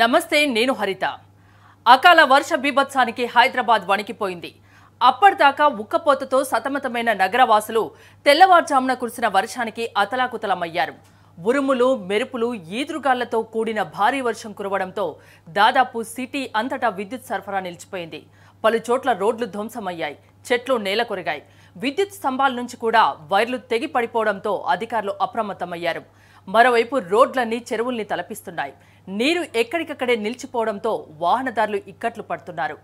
నమస్తే నేను హరిత అకాల వర్ష బీభత్సానికి హైదరాబాద్ వణికిపోయింది అప్పటిదాకా ఉక్కపోతతో సతమతమైన నగరవాసులు తెల్లవారుజామున కురిసిన వర్షానికి అతలాకుతలమయ్యారు ఉరుములు మెరుపులు ఈదురుగాళ్లతో కూడిన భారీ వర్షం కురవడంతో దాదాపు సిటీ అంతటా విద్యుత్ సరఫరా నిలిచిపోయింది పలుచోట్ల రోడ్లు ధ్వంసమయ్యాయి చెట్లు నేల కొరిగాయి విద్యుత్ స్తంభాల నుంచి కూడా వైర్లు తెగి పడిపోవడంతో అధికారులు అప్రమత్తమయ్యారు మరోవైపు రోడ్లన్నీ చెరువుల్ని తలపిస్తున్నాయి నీరు ఎక్కడికక్కడే నిలిచిపోవడంతో వాహనదారులు ఇక్కట్లు పడుతున్నారు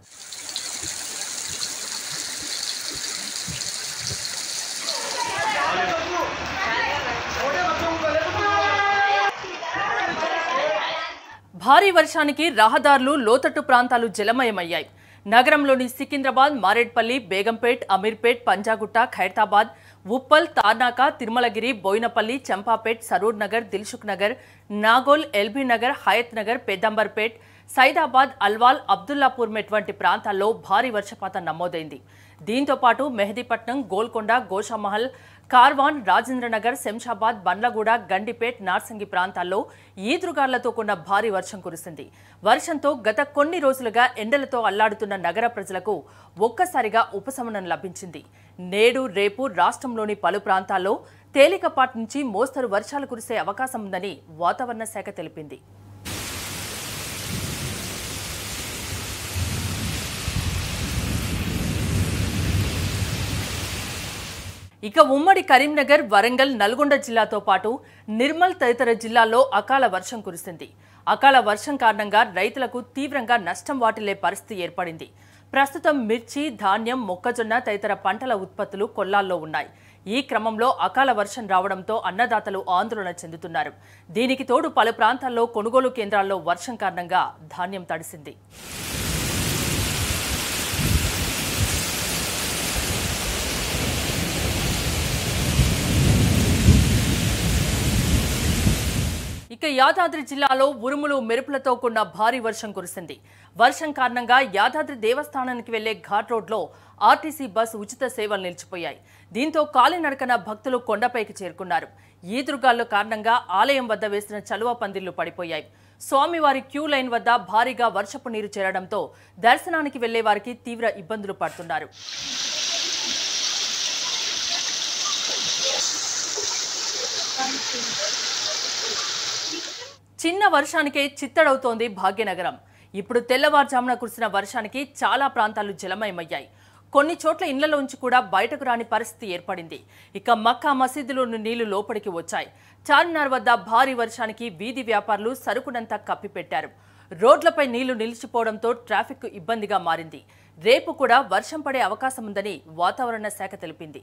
భారీ వర్షానికి రహదారులు లోతట్టు ప్రాంతాలు జలమయమయ్యాయి నగరంలోని సికింద్రాబాద్ మారేడ్పల్లి బేగంపేట్ అమీర్పేట్ పంజాగుట్ట ఖైరతాబాద్ ఉప్పల్ తార్నాక తిరుమలగిరి బోయినపల్లి చంపాపేట్ సరూర్ నగర్ దిల్సుఖ్ నగర్ నాగోల్ ఎల్బీ నగర్ హయత్ నగర్ పెద్దంబర్పేట్ సైదాబాద్ అల్వాల్ అబ్దుల్లాపూర్ వంటి ప్రాంతాల్లో భారీ వర్షపాతం నమోదైంది దీంతో పాటు మెహదీపట్నం గోల్కొండ గోషామహల్ కార్వాన్ రాజేంద్రనగర్ శంషాబాద్ బండ్లగూడ గండిపేట్ నార్సంగి ప్రాంతాల్లో ఈదురుగాళ్లతో కూడిన భారీ వర్షం కురిసింది వర్షంతో గత కొన్ని రోజులుగా ఎండలతో అల్లాడుతున్న నగర ప్రజలకు ఒక్కసారిగా ఉపశమనం లభించింది నేడు రేపు రాష్ట్రంలోని పలు ప్రాంతాల్లో తేలికపాటి నుంచి మోస్తరు వర్షాలు కురిసే అవకాశం ఉందని వాతావరణ శాఖ తెలిపింది ఇక ఉమ్మడి కరీంనగర్ వరంగల్ నల్గొండ జిల్లాతో పాటు నిర్మల్ తదితర జిల్లాల్లో అకాల వర్షం కురిసింది అకాల వర్షం కారణంగా రైతులకు తీవ్రంగా నష్టం వాటిల్లే పరిస్థితి ఏర్పడింది ప్రస్తుతం మిర్చి ధాన్యం మొక్కజొన్న తదితర పంటల ఉత్పత్తులు కొల్లాల్లో ఉన్నాయి ఈ క్రమంలో అకాల వర్షం రావడంతో అన్నదాతలు ఆందోళన చెందుతున్నారు దీనికి తోడు పలు ప్రాంతాల్లో కొనుగోలు కేంద్రాల్లో వర్షం కారణంగా ధాన్యం తడిసింది ఇక యాదాద్రి జిల్లాలో ఉరుములు మెరుపులతో కూడిన భారీ వర్షం కురిసింది వర్షం కారణంగా యాదాద్రి దేవస్థానానికి వెళ్లే ఘాట్ రోడ్లో ఆర్టీసీ బస్సు ఉచిత సేవలు నిలిచిపోయాయి దీంతో కాలినడకన భక్తులు కొండపైకి చేరుకున్నారు ఈదురుగాల్లో కారణంగా ఆలయం వద్ద వేసిన చలువ పందిళ్లు పడిపోయాయి స్వామివారి క్యూ లైన్ వద్ద భారీగా వర్షపు నీరు చేరడంతో దర్శనానికి వెళ్లే వారికి తీవ్ర ఇబ్బందులు పడుతున్నారు Thank you. చిన్న వర్షానికే చిత్తడవుతోంది భాగ్యనగరం ఇప్పుడు తెల్లవారుజామున కురిసిన వర్షానికి చాలా ప్రాంతాలు జలమయమయ్యాయి కొన్ని చోట్ల ఇళ్లలోంచి కూడా బయటకు రాని పరిస్థితి ఏర్పడింది ఇక మక్కా మసీదులోని నీళ్లు లోపలికి వచ్చాయి చార్మినార్ వద్ద భారీ వర్షానికి వీధి వ్యాపారులు సరుకునంతా కప్పిపెట్టారు రోడ్లపై నీళ్లు నిలిచిపోవడంతో ట్రాఫిక్ ఇబ్బందిగా మారింది రేపు కూడా వర్షం పడే అవకాశం ఉందని వాతావరణ శాఖ తెలిపింది